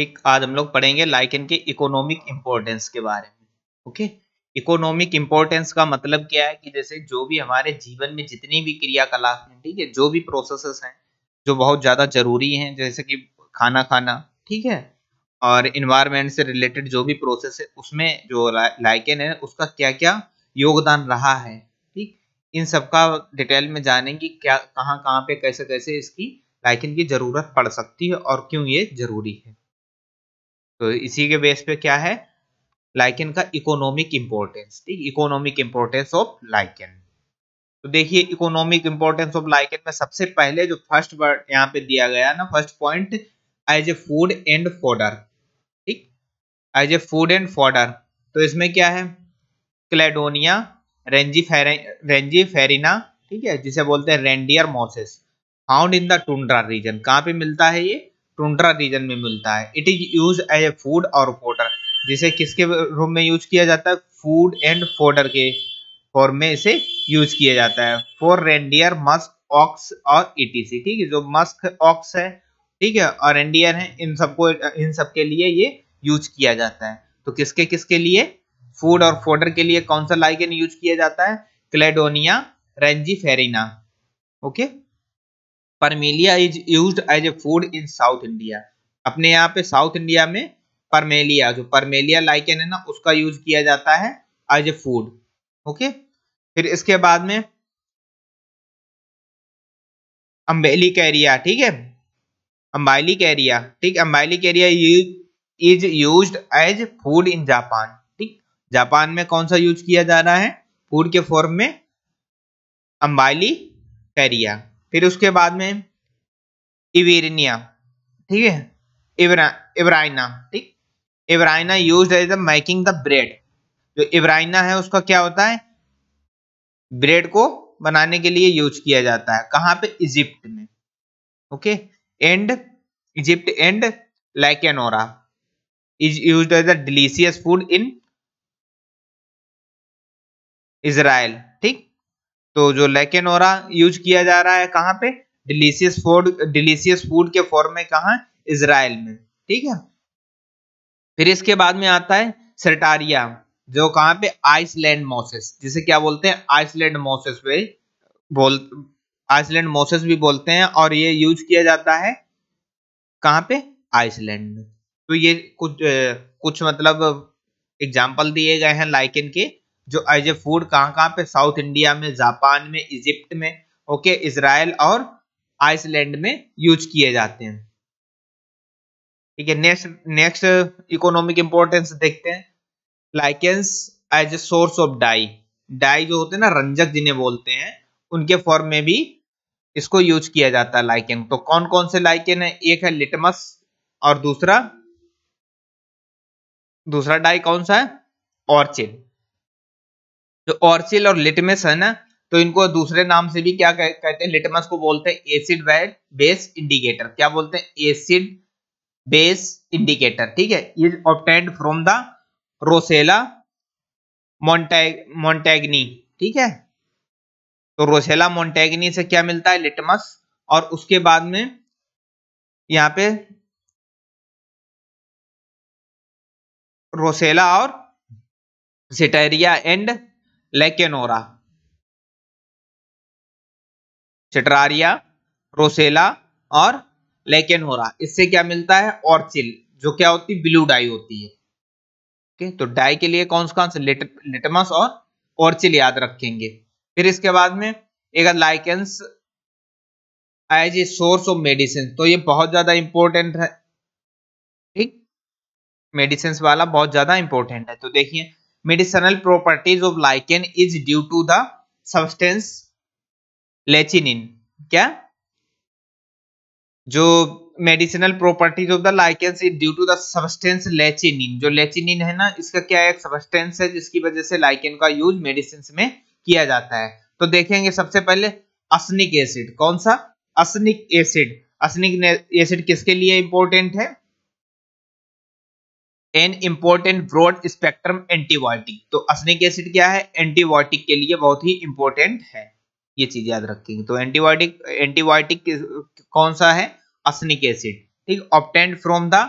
एक आज हम लोग पढ़ेंगे लाइकेन के इकोनॉमिक इम्पोर्टेंस के बारे में ओके इकोनॉमिक इम्पोर्टेंस का मतलब क्या है कि जैसे जो भी हमारे जीवन में जितनी भी क्रियाकलाप हैं ठीक है जो भी प्रोसेसेस हैं जो बहुत ज़्यादा जरूरी हैं जैसे कि खाना खाना ठीक है और इन्वायरमेंट से रिलेटेड जो भी प्रोसेस है उसमें जो लाइकेन है उसका क्या क्या योगदान रहा है ठीक इन सबका डिटेल में जानेंगे क्या कहाँ कहाँ पे कैसे कैसे इसकी लाइकेन की ज़रूरत पड़ सकती है और क्यों ये ज़रूरी है तो इसी के बेस पे क्या है लाइकन का इकोनॉमिक इंपोर्टेंस ठीक इकोनॉमिक इंपोर्टेंस ऑफ लाइकन तो देखिए इकोनॉमिक इंपोर्टेंस ऑफ लाइकन में सबसे पहले जो फर्स्ट वर्ड यहाँ पे दिया गया ना first point as a food and fodder ठीक as a food and fodder तो इसमें क्या है क्लेडोनिया रेंजी फेरे, रेंजी फेरिना ठीक है जिसे बोलते हैं reindeer mosses found in the tundra region कहाँ पे मिलता है ये टुंड्रा रीजन में मिलता है it is use as a food और फोडर जिसे किसके रूप में यूज किया जाता है फूड एंड फोडर के फॉर्म में इसे यूज किया जाता है फॉर रेंडियर मस्क ऑक्स और इटीसी ठीक है जो मस्क ऑक्स है ठीक है और रेंडियर है इन सबको इन सबके लिए ये यूज किया जाता है तो किसके किसके लिए फूड और फोडर के लिए कौन सा लाइगेन यूज किया जाता है cladonia rangiferina okay okay? Parmelia is use as a food in South India अपने यहाँ पे साउथ इंडिया में परमेलिया जो परमेलिया लाइकन है ना उसका यूज किया जाता है एज ए फूड ओके फिर इसके बाद में अम्बेली कैरिया ठीक है अम्बाइली कैरिया ठीक umbilicaria is use as food in Japan ठीक जापान में कौन सा यूज किया जा रहा है फूड के फॉर्म में अम्बाइली कैरिया फिर उसके बाद में इवेरिनिया ठीक है इवरा इवराइना ठीक evernia use as the making the bread जो इब्राइना है उसका क्या होता है ब्रेड को बनाने के लिए यूज किया जाता है कहां पे इजिप्ट में okay and Egypt and lecanora is use as a delicious food in Israel ठीक तो जो लेकेनोरा यूज किया जा रहा है कहाँ पे डिलीशियस फूड डिलीशियस फूड के फॉर्म में कहा इसराइल में ठीक है फिर इसके बाद में आता है सरटारिया जो कहाँ पे आइसलैंड मोसेस जिसे क्या बोलते हैं आइसलैंड मोसेस पे बोल आइसलैंड मोसेस भी बोलते हैं और ये यूज किया जाता है कहाँ पे आइसलैंड में तो ये कुछ कुछ मतलब एग्जाम्पल दिए गए हैं लाइकन के जो एज ए फूड कहाँ कहाँ पे साउथ इंडिया में जापान में इजिप्ट में ओके इसराइल और आइसलैंड में यूज किए जाते हैं ठीक है नेक्स्ट नेक्स्ट इकोनॉमिक इंपोर्टेंस देखते हैं lichens as a source of dye dye जो होते हैं ना रंजक जिन्हें बोलते हैं उनके फॉर्म में भी इसको यूज किया जाता है लाइकेन तो कौन कौन से लाइकेन है एक है लिटमस और दूसरा दूसरा डाई कौन सा है ऑर्चिड जो ऑर्सिल और लिटमस है ना तो इनको दूसरे नाम से भी क्या कहते हैं लिटमस को बोलते हैं एसिड बेस इंडिकेटर क्या बोलते हैं एसिड बेस इंडिकेटर ठीक है is obtained from the roccella montagnei ठीक है तो रोसेला मोन्टेगनी से क्या मिलता है लिटमस और उसके बाद में यहाँ पे रोसेला और सिटेरिया एंड लेकेनोरा चटरारिया रोसेला और लेकेनोरा इससे क्या मिलता है ऑर्चिल जो क्या होती है ब्लू डाई होती है ओके तो डाई के लिए कौन सा लिट, लिटमस और ऑर्चिल याद रखेंगे फिर इसके बाद में एक lichens as a source of medicine तो ये बहुत ज्यादा इंपॉर्टेंट है ठीक मेडिसिन वाला बहुत ज्यादा इंपॉर्टेंट है तो देखिए medicinal properties of lichen is due to the substance lichenin क्या जो medicinal properties of the lichens is due to the substance lichenin जो लेचिनिन है ना इसका क्या एक सब्सटेंस है जिसकी वजह से लाइकेन का यूज मेडिसिन में किया जाता है तो देखेंगे सबसे पहले असनिक एसिड कौन सा असनिक एसिड असनिक एसिड किसके लिए इंपॉर्टेंट है an important broad spectrum antibiotic तो असनिक एसिड क्या है एंटीबायोटिक के लिए बहुत ही इंपॉर्टेंट है ये चीज याद रखेंगे तो एंटीबायोटिक एंटीबायोटिक कौन सा है असनिक एसिड ठीक obtained from the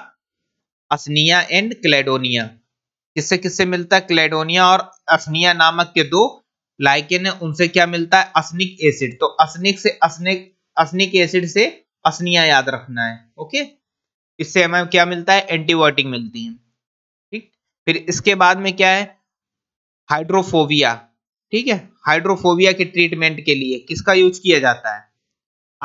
usnea and cladonia किससे किससे मिलता है क्लेडोनिया और असनिया नामक के दो लाइकेन है उनसे क्या मिलता है असनिक एसिड तो असनिक से असनिक असनिक एसिड से असनिया याद रखना है ओके इससे हमें क्या मिलता है एंटीबायोटिक मिलती है फिर इसके बाद में क्या है हाइड्रोफोबिया ठीक है हाइड्रोफोबिया के ट्रीटमेंट के लिए किसका यूज किया जाता है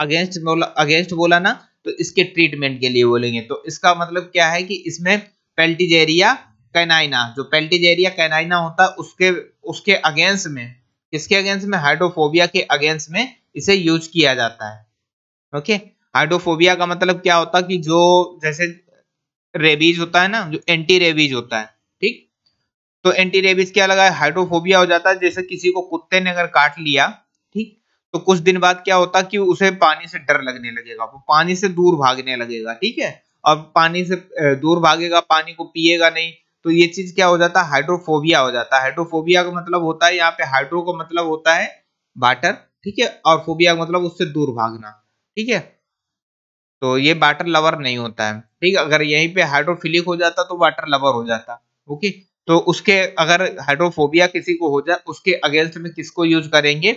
अगेंस्ट बोला अगेंस्ट बोला ना तो इसके ट्रीटमेंट के लिए बोलेंगे तो इसका मतलब क्या है कि इसमें पेल्टीजेरिया कैनाइना जो पेल्टीजेरिया कैनाइना होता है उसके उसके अगेंस्ट में किसके अगेंस्ट में हाइड्रोफोबिया के अगेंस्ट में इसे यूज किया जाता है ओके हाइड्रोफोबिया का मतलब क्या होता है कि जो जैसे रेबीज होता है ना जो एंटी रेबीज होता है ठीक तो एंटी रेबिस क्या लगा हाइड्रोफोबिया हो जाता है जैसे किसी को कुत्ते ने अगर काट लिया ठीक तो कुछ दिन बाद क्या होता कि उसे पानी से डर लगने लगेगा वो पानी से दूर भागने लगेगा ठीक है अब पानी से दूर भागेगा पानी को पिएगा नहीं तो ये चीज क्या हो जाता है हाइड्रोफोबिया हो जाता है हाइड्रोफोबिया का मतलब होता है यहाँ पे हाइड्रो का मतलब होता है वाटर ठीक है और फोबिया का मतलब उससे दूर भागना ठीक है तो ये वाटर लवर नहीं होता है ठीक अगर यहीं पे हाइड्रोफिलिक हो जाता तो वाटर लवर हो जाता ओके तो उसके अगर हाइड्रोफोबिया किसी को हो जाए उसके अगेंस्ट में किसको यूज करेंगे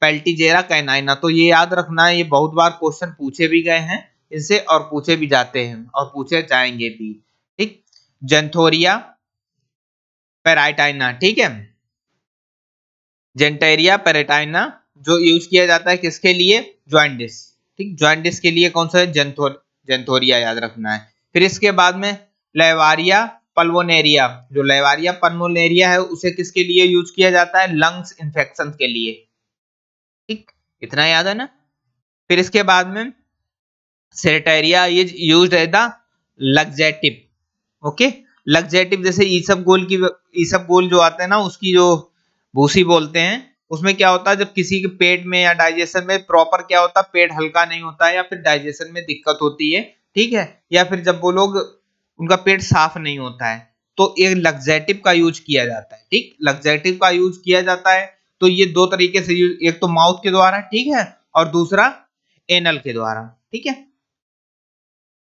पेल्टीजेरा कैनाइना तो ये याद रखना है ये बहुत बार क्वेश्चन पूछे भी गए हैं इनसे और पूछे भी जाते हैं और पूछे जाएंगे भी ठीक जेंथोरिया पेराइटाइना ठीक है जेंटेरिया पेरेटाइना जो यूज किया जाता है किसके लिए ज्वाइंडिस ठीक ज्वाइंडिस के लिए कौन सा है जेंथोर जेंथोरिया याद रखना है फिर इसके बाद में लेवारिया पल्वोनेरिया जो लेवारिया पल्मोनेरिया है उसे किसके लिए यूज किया जाता है लंग्स इंफेक्शन के लिए ठीक इतना याद है ना फिर इसके बाद में सेरेटेरिया इज यूज है द लग्जेटिव ओके लग्जेटिव जैसे ईसब गोल की ईसब गोल जो आते हैं ना उसकी जो भूसी बोलते हैं उसमें क्या होता है जब किसी के पेट में या डाइजेशन में प्रॉपर क्या होता है पेट हल्का नहीं होता है या फिर डाइजेशन में दिक्कत होती है ठीक है या फिर जब वो लोग उनका पेट साफ नहीं होता है तो ये लग्जेटिव का यूज किया जाता है ठीक लग्जेटिव का यूज किया जाता है तो ये दो तरीके से यूज एक तो माउथ के द्वारा ठीक है और दूसरा एनल के द्वारा ठीक है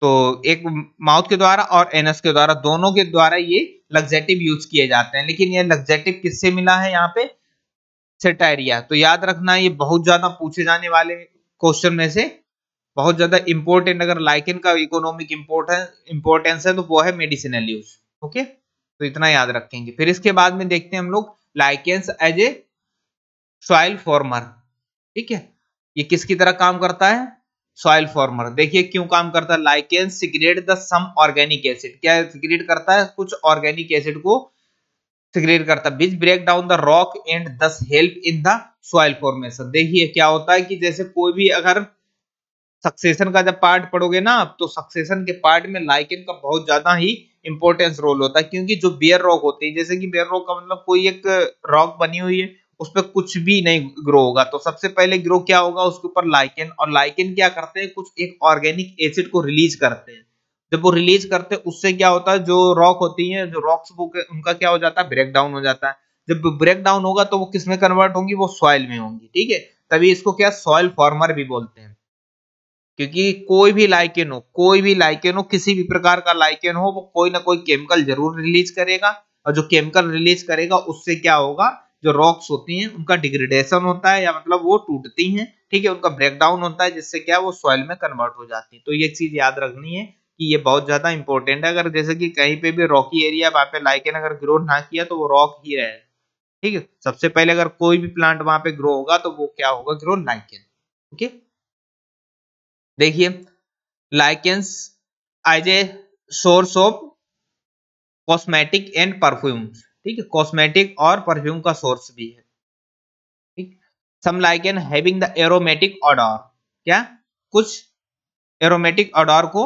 तो एक माउथ के द्वारा और एनस के द्वारा दोनों के द्वारा ये लग्जेटिव यूज किए जाते हैं लेकिन ये लग्जेटिव किससे मिला है यहाँ पे सेटेरिया तो याद रखना ये बहुत ज्यादा पूछे जाने वाले क्वेश्चन में से बहुत ज्यादा इंपॉर्टेंट अगर लाइकिन का इकोनॉमिक इम्पोर्टेंस है तो वो है मेडिसिनल यूज ओके तो इतना याद रखेंगे फिर इसके बाद में देखते हैं हम लोग lichens as a soil former ठीक है ये किसकी तरह काम करता है सॉइल फॉर्मर देखिए क्यों काम करता है lichens secrete the some organic acid क्या सिगरेट करता है कुछ ऑर्गेनिक एसिड को सिगरेट करता है which break down the rock and this help in the soil formation देखिए क्या होता है कि जैसे कोई भी अगर सक्सेशन का जब पार्ट पढ़ोगे ना आप तो सक्सेशन के पार्ट में लाइकेन का बहुत ज्यादा ही इंपॉर्टेंस रोल होता है क्योंकि जो बियर रॉक होती है जैसे कि बियर रॉक का मतलब कोई एक रॉक बनी हुई है उस पर कुछ भी नहीं ग्रो होगा तो सबसे पहले ग्रो क्या होगा उसके ऊपर लाइकेन और लाइकेन क्या करते हैं कुछ एक ऑर्गेनिक एसिड को रिलीज करते हैं जब वो रिलीज करते हैं उससे क्या होता है जो रॉक होती है जो रॉक्स वो उनका क्या हो जाता है ब्रेक डाउन हो जाता है जब ब्रेक डाउन होगा तो वो किसमें कन्वर्ट होंगी वो सॉइल में होंगी ठीक है तभी इसको क्या सॉइल फॉर्मर भी बोलते हैं क्योंकि कोई भी लाइकेन हो कोई भी लाइकेन हो किसी भी प्रकार का लाइकेन हो वो कोई ना कोई केमिकल जरूर रिलीज करेगा और जो केमिकल रिलीज करेगा उससे क्या होगा जो रॉक्स होती हैं उनका डिग्रेडेशन होता है या मतलब वो टूटती हैं ठीक है उनका ब्रेकडाउन होता है जिससे क्या वो सॉइल में कन्वर्ट हो जाती है तो ये चीज याद रखनी है कि ये बहुत ज्यादा इंपॉर्टेंट है अगर जैसे कि कहीं पे भी रॉकी एरिया वहां पे लाइकेन अगर ग्रो ना किया तो वो रॉक ही रहे ठीक है सबसे पहले अगर कोई भी प्लांट वहां पे ग्रो होगा तो वो क्या होगा ग्रो लाइकेन ओके देखिए lichens as a source of cosmetic and perfume ठीक है कॉस्मेटिक और परफ्यूम का सोर्स भी है ठीक some lichen having the aromatic odour क्या कुछ एरोमेटिक ऑडोर को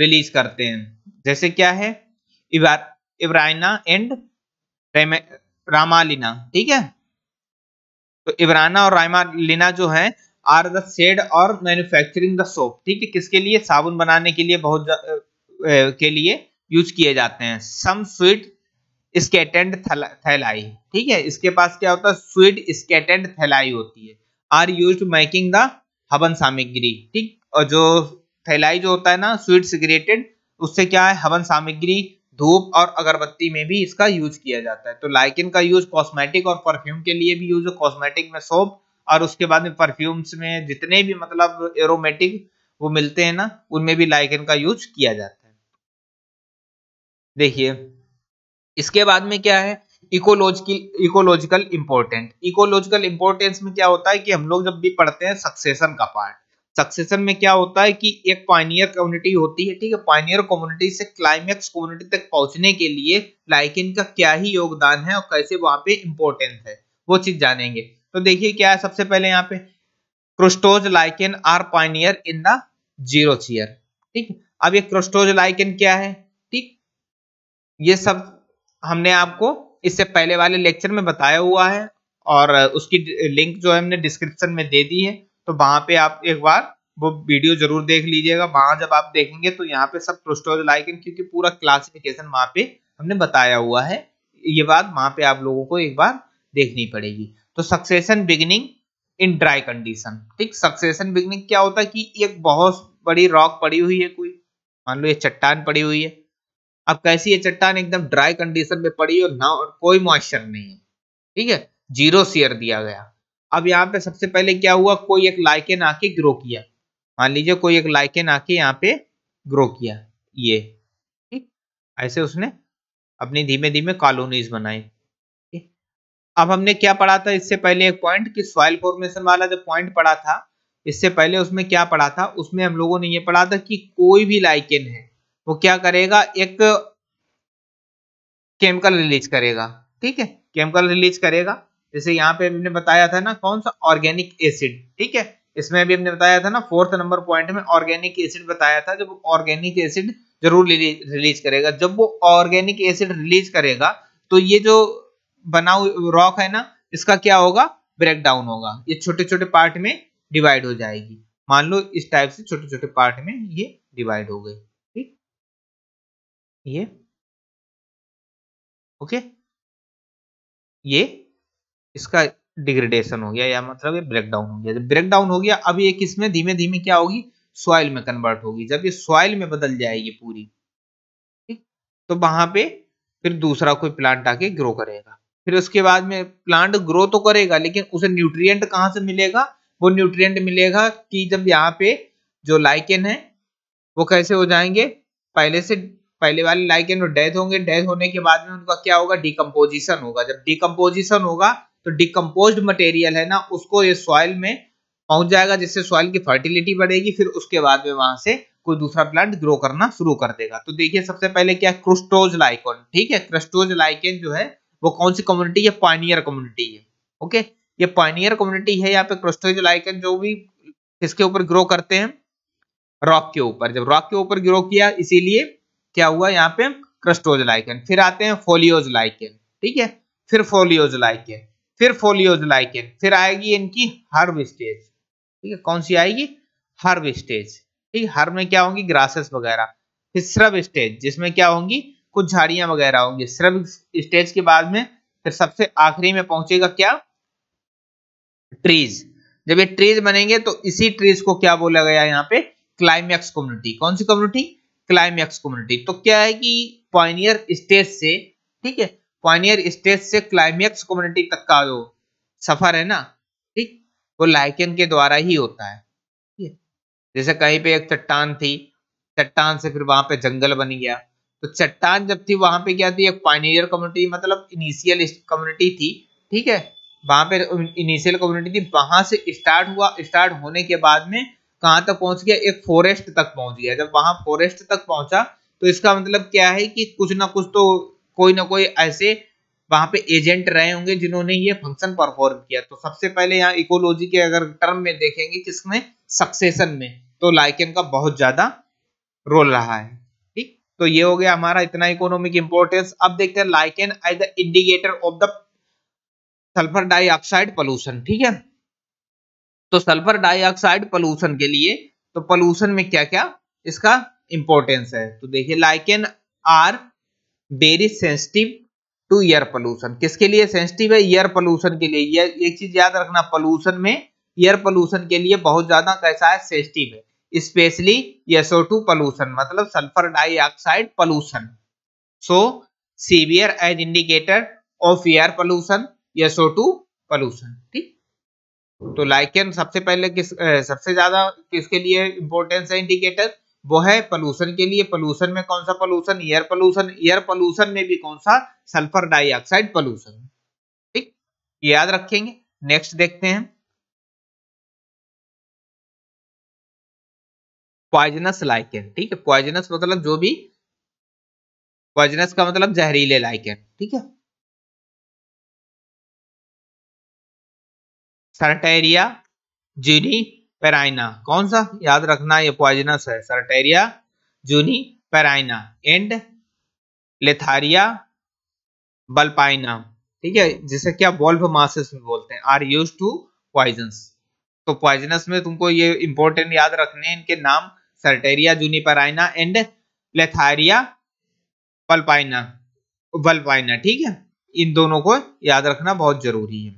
रिलीज करते हैं जैसे क्या है इब्राइना एंड रामालिना ठीक है तो इब्राना और रामालिना जो है are the said or manufacturing the soap ठीक है किसके लिए साबुन बनाने के लिए बहुत ए, के लिए यूज किए जाते हैं सम स्वीट स्केटेंड थैलाई ठीक है इसके पास क्या होता है स्वीट स्केटेंड थैलाई होती है are use to making the havan samagri ठीक और जो थैलाई जो होता है ना स्वीट सिगरेटेड उससे क्या है हवन सामग्री धूप और अगरबत्ती में भी इसका यूज किया जाता है तो लाइकिन का यूज कॉस्मेटिक और परफ्यूम के लिए भी यूज कॉस्मेटिक में सोप और उसके बाद में परफ्यूम्स में जितने भी मतलब एरोमेटिक वो मिलते हैं ना उनमें भी लाइकन का यूज किया जाता है देखिए इसके बाद में क्या है ecological ecological important ecological importance में क्या होता है कि हम लोग जब भी पढ़ते हैं सक्सेशन का पार्ट सक्सेशन में क्या होता है कि एक पाइनियर कम्युनिटी होती है ठीक है पाइनियर कम्युनिटी से क्लाइमेक्स कम्युनिटी तक पहुंचने के लिए लाइकिन का क्या ही योगदान है और कैसे वहां पे इम्पोर्टेंस है वो चीज जानेंगे तो देखिए क्या है सबसे पहले यहाँ पे crustose lichen are pioneer in the xero ठीक अब ये क्रोस्टोज लाइकेन क्या है ठीक ये सब हमने आपको इससे पहले वाले लेक्चर में बताया हुआ है और उसकी लिंक जो हमने डिस्क्रिप्शन में दे दी है तो वहां पे आप एक बार वो वीडियो जरूर देख लीजिएगा वहां जब आप देखेंगे तो यहाँ पे सब क्रोस्टोज लाइकेन क्योंकि पूरा क्लासिफिकेशन वहां पे हमने बताया हुआ है ये बात वहां पे आप लोगों को एक बार देखनी पड़ेगी तो succession beginning in dry condition ठीक सक्सेशन बिगनिंग क्या होता है कि एक बहुत बड़ी रॉक पड़ी हुई है कोई मान लो ये चट्टान पड़ी हुई है अब कैसी ये चट्टान एकदम ड्राई कंडीशन में पड़ी और ना और कोई मॉइस्चर नहीं है ठीक है जीरो शेयर दिया गया अब यहाँ पे सबसे पहले क्या हुआ कोई एक लाइकेन आके ग्रो किया मान लीजिए कोई एक लाइकेन आके यहाँ पे ग्रो किया ये ठीक ऐसे उसने अपनी धीमे धीमे कॉलोनीज बनाई अब हमने क्या पढ़ा था इससे पहले एक पॉइंट कि सॉइल फॉर्मेशन वाला जो पॉइंट पढ़ा था इससे पहले उसमें क्या पढ़ा था उसमें हम लोगों ने ये पढ़ा था कि कोई भी लाइकेन है वो क्या करेगा एक केमिकल रिलीज करेगा ठीक है केमिकल रिलीज करेगा जैसे यहाँ पे हमने बताया था ना कौन सा ऑर्गेनिक एसिड ठीक है इसमें भी हमने बताया था ना फोर्थ नंबर पॉइंट में ऑर्गेनिक एसिड बताया था जब ऑर्गेनिक एसिड जरूर रिलीज करेगा जब वो ऑर्गेनिक एसिड रिलीज करेगा तो ये जो बना रॉक है ना इसका क्या होगा ब्रेक डाउन होगा ये छोटे छोटे पार्ट में डिवाइड हो जाएगी मान लो इस टाइप से छोटे छोटे पार्ट में ये डिवाइड हो गई ठीक ये ओके ये इसका डिग्रेडेशन हो गया या मतलब ये ब्रेक डाउन हो गया जब ब्रेक डाउन हो गया अब ये किसमें धीमे धीमे क्या होगी सॉइल में कन्वर्ट होगी जब ये सॉइल में बदल जाएगी पूरी ठीक तो वहां पे फिर दूसरा कोई प्लांट आके ग्रो करेगा फिर उसके बाद में प्लांट ग्रो तो करेगा लेकिन उसे न्यूट्रिएंट कहाँ से मिलेगा वो न्यूट्रिएंट मिलेगा कि जब यहाँ पे जो लाइकेन है वो कैसे हो जाएंगे पहले से पहले वाले लाइकेन वो डेथ होंगे डेथ होने के बाद में उनका क्या होगा डिकम्पोजिशन होगा जब डिकम्पोजिशन होगा तो डिकम्पोज मटेरियल है ना उसको ये सॉइल में पहुंच जाएगा जिससे सॉइल की फर्टिलिटी बढ़ेगी फिर उसके बाद में वहां से कोई दूसरा प्लांट ग्रो करना शुरू कर देगा तो देखिए सबसे पहले क्या क्रुस्टोज लाइकोन ठीक है क्रिस्टोज लाइकेन जो है वो कौन सी कम्युनिटी है पाइनियर कम्युनिटी है ओके ये पाइनियर कम्युनिटी है यहाँ पे क्रोस्टोजलाइकन जो भी किसके ऊपर ग्रो करते हैं रॉक के ऊपर जब रॉक के ऊपर ग्रो किया इसीलिए क्या हुआ यहाँ पे क्रस्टोजलाइकन फिर आते हैं फोलियोजलाइकन ठीक है फिर लाइकन फिर लाइकन फिर आएगी इनकी हर्ब स्टेज ठीक है कौन सी आएगी हर्ब स्टेज ठीक है हर्ब में क्या होंगी ग्रासेस वगैरह फिर श्रब स्टेज जिसमें क्या होंगी कुछ झाड़ियां वगैरह होंगी सिर्फ स्टेज के बाद में फिर सबसे आखिरी में पहुंचेगा क्या ट्रीज जब ये ट्रीज बनेंगे तो इसी ट्रीज को क्या बोला गया यहाँ पे क्लाइमेक्स कम्युनिटी कौन सी कम्युनिटी क्लाइमेक्स कम्युनिटी तो क्या है कि पॉइनियर स्टेज से ठीक है पॉइनियर स्टेज से क्लाइमेक्स कम्युनिटी तक का जो सफर है ना ठीक वो लाइकन के द्वारा ही होता है जैसे कहीं पे एक चट्टान थी चट्टान से फिर वहां पे जंगल बन गया तो चट्टान जब थी वहां पे क्या थी एक पाइनियर कम्युनिटी मतलब इनिशियल कम्युनिटी थी ठीक है वहां पे इनिशियल कम्युनिटी थी वहां से स्टार्ट हुआ स्टार्ट होने के बाद में कहां तक पहुंच गया एक फॉरेस्ट तक पहुंच गया जब वहां फॉरेस्ट तक पहुंचा तो इसका मतलब क्या है कि कुछ ना कुछ तो कोई ना कोई ऐसे वहां पे एजेंट रहे होंगे जिन्होंने ये फंक्शन परफॉर्म किया तो सबसे पहले यहाँ इकोलॉजी के अगर टर्म में देखेंगे किसमें सक्सेशन में तो लाइकन का बहुत ज्यादा रोल रहा है तो ये हो गया हमारा इतना इकोनॉमिक इंपोर्टेंस अब देखते हैं lichen as the indicator of the sulphur dioxide pollution ठीक है तो सल्फर डाइऑक्साइड पोल्यूशन के लिए तो पोल्यूशन में क्या क्या इसका इंपॉर्टेंस है तो देखिए lichen are very sensitive to air pollution किसके लिए सेंसिटिव है एयर पोल्यूशन के लिए ये एक चीज याद रखना पोल्यूशन में एयर पोल्यूशन के लिए बहुत ज्यादा कैसा है सेंसिटिव है स्पेशली टू pollution मतलब sulphur dioxide so severe as indicator of air pollution SO two pollution ठीक तो लाइकन सबसे पहले किस सबसे ज्यादा किसके लिए इंपॉर्टेंस है इंडिकेटर वो है पोल्यूशन के लिए पोल्यूशन में कौन सा pollution air pollution air pollution में भी कौन सा सल्फर डाइऑक्साइड पोल्यूशन ठीक याद रखेंगे नेक्स्ट देखते हैं पॉइजनस लाइकेन ठीक है पॉइजनस मतलब जो भी पॉइजनस का मतलब जहरीले लाइकेन ठीक है सर्टेरिया जूनी पेराइना कौन सा याद रखना ये पॉइजनस है सर्टेरिया जूनी पेराइना एंड लेथारिया बल्पाइना ठीक है जिसे क्या बॉल्व मासेस में बोलते हैं आर यूज टू पॉइजन्स तो पॉइजनस में तुमको ये इंपॉर्टेंट याद रखने हैं इनके नाम सर्टेरिया जूनिपराइना एंड लेथारिया वल्पाइना वल्पाइना ठीक है इन दोनों को याद रखना बहुत जरूरी है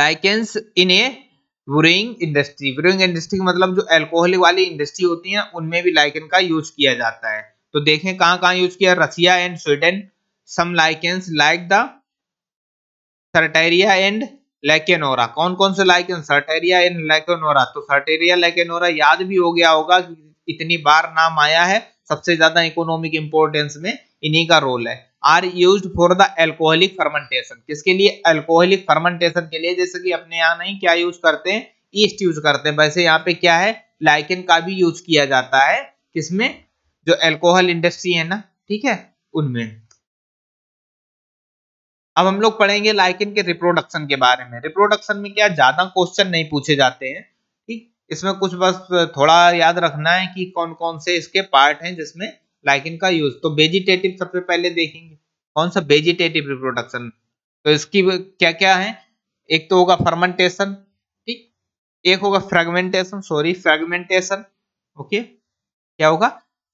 lichens in a brewing industry brewing industry का मतलब जो एल्कोहल वाली इंडस्ट्री होती है उनमें भी लाइकेन का यूज किया जाता है तो देखें कहां कहां यूज किया Russia and Sweden some lichens like the Cetraria and Lecanora कौन कौन से लाइकन सर्टेरिया इन लैकेनोरा तो सर्टेरिया लैकेनोरा याद भी हो गया होगा इतनी बार नाम आया है सबसे ज्यादा इकोनॉमिक इंपोर्टेंस में इन्हीं का रोल है are used for the alcoholic fermentation किसके लिए एल्कोहलिक फर्मेंटेशन के लिए जैसे कि अपने यहाँ नहीं क्या यूज करते हैं ईस्ट यूज करते हैं वैसे यहाँ पे क्या है लाइकन का भी यूज किया जाता है किसमें जो एल्कोहल इंडस्ट्री है ना ठीक है उनमें अब हम लोग पढ़ेंगे लाइकिन के रिप्रोडक्शन के बारे में रिप्रोडक्शन में क्या ज्यादा क्वेश्चन नहीं पूछे जाते हैं ठीक इसमें कुछ बस थोड़ा याद रखना है कि कौन कौन से इसके पार्ट हैं जिसमें लाइकिन का यूज तो वेजिटेटिव सबसे पहले देखेंगे कौन सा वेजिटेटिव रिप्रोडक्शन तो इसकी क्या क्या है एक तो होगा फर्मेंटेशन ठीक एक होगा फ्रेगमेंटेशन सॉरी फ्रेगमेंटेशन ओके क्या होगा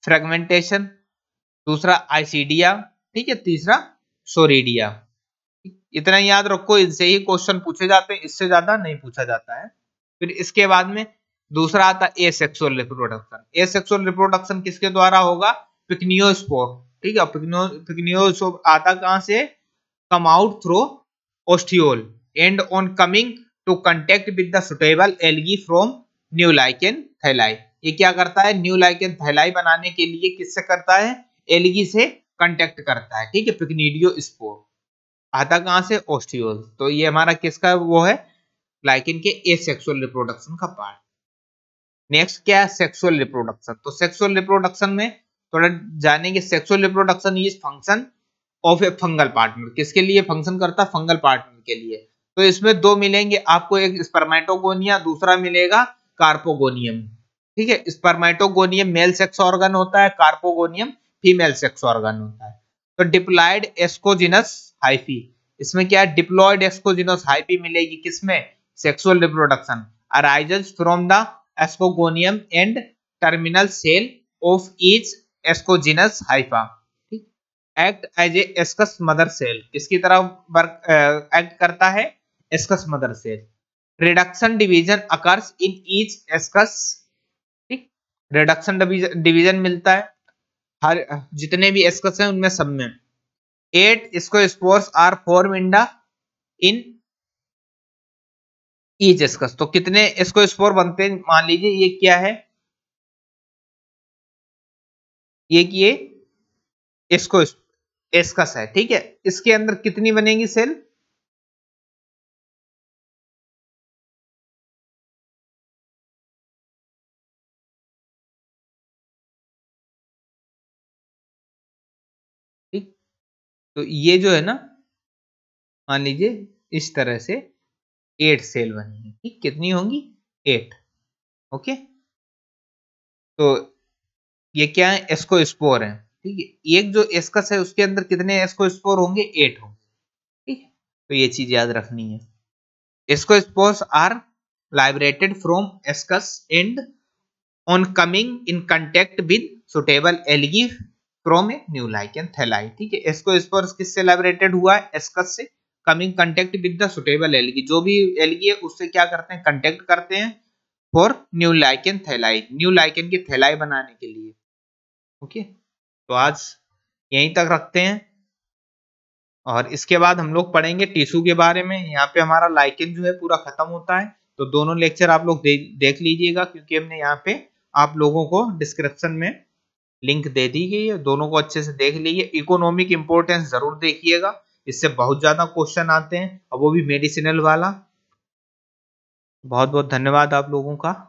फ्रेगमेंटेशन दूसरा आइसीडिया ठीक है तीसरा सोरीडिया इतना याद रखो इनसे ही क्वेश्चन पूछे जाते हैं इससे ज्यादा नहीं पूछा जाता है फिर इसके बाद में दूसरा आता है asexual reproduction asexual reproduction किसके द्वारा होगा पिकनियोस्पोर ठीक है पिकनियो पिकनियो आता कहां से come out through ostiole and on coming to contact with the suitable algae from new lichen thalli ये क्या करता है न्यू लाइकेन थैलाई बनाने के लिए किससे करता है एलगी से कंटेक्ट करता है ठीक है पिकनीडियो स्पोर आता कहां से ओस्टियोल तो ये हमारा किसका वो है ग्लाइकिन के ए सेक्सुअल रिप्रोडक्शन का पार्ट नेक्स्ट क्या है सेक्सुअल रिप्रोडक्शन तो सेक्सुअल रिप्रोडक्शन में थोड़ा जानेंगे sexual reproduction is function of a fungal partner किसके लिए फंक्शन करता है फंगल पार्टनर के लिए तो इसमें दो मिलेंगे आपको एक स्पर्माइटोगोनिया दूसरा मिलेगा कार्पोगोनियम ठीक है स्पर्माइटोगोनियम मेल सेक्स ऑर्गन होता है कार्पोगोनियम फीमेल सेक्स ऑर्गन होता है तो डिप्लाइड एस्कोजिनस हाइफी इसमें क्या है डिप्लॉयड एक्सकोजिनोस हाइपी मिलेगी किसमें sexual reproduction arises from the ascogonium and terminal cell of each ascogenous hypha act as a ascus mother cell किसकी तरह वर्क एक्ट करता है ascus mother cell reduction division occurs in each ascus ठीक reduction division मिलता है हर जितने भी ascus हैं उनमें सब में एट इसको स्पोर्स आर फोर मिंडा इन ईच स्कस तो कितने इसको स्पोर बनते हैं मान लीजिए ये क्या है ये कि ये इसको एस्कस है ठीक है इसके अंदर कितनी बनेगी सेल तो ये जो है ना मान लीजिए इस तरह से एट सेल बनेंगी ठीक कितनी होंगी एट ओके तो ये क्या है एसको स्पोर है ठीक है एक जो एस्कस है उसके अंदर कितने एस्को स्पोर होंगे एट होंगे ठीक है तो ये चीज याद रखनी है ascospores are liberated from ascus and on coming in contact with suitable algae क्रोमिक न्यू लाइक एंड ठीक है इसको एस्कोस्पर्स किससे लेबरेटेड हुआ है एस्कस से coming contact with the suitable algae जो भी एलगी है उससे क्या करते हैं कंटेक्ट करते हैं for new lichen thalli new lichen की थैलाई बनाने के लिए ओके तो आज यहीं तक रखते हैं और इसके बाद हम लोग पढ़ेंगे टिश्यू के बारे में यहाँ पे हमारा लाइकन जो है पूरा खत्म होता है तो दोनों लेक्चर आप लोग दे, देख लीजिएगा क्योंकि हमने यहाँ पे आप लोगों को डिस्क्रिप्शन में लिंक दे दी गई है दोनों को अच्छे से देख लीजिए इकोनॉमिक इंपोर्टेंस जरूर देखिएगा इससे बहुत ज्यादा क्वेश्चन आते हैं और वो भी मेडिसिनल वाला बहुत बहुत धन्यवाद आप लोगों का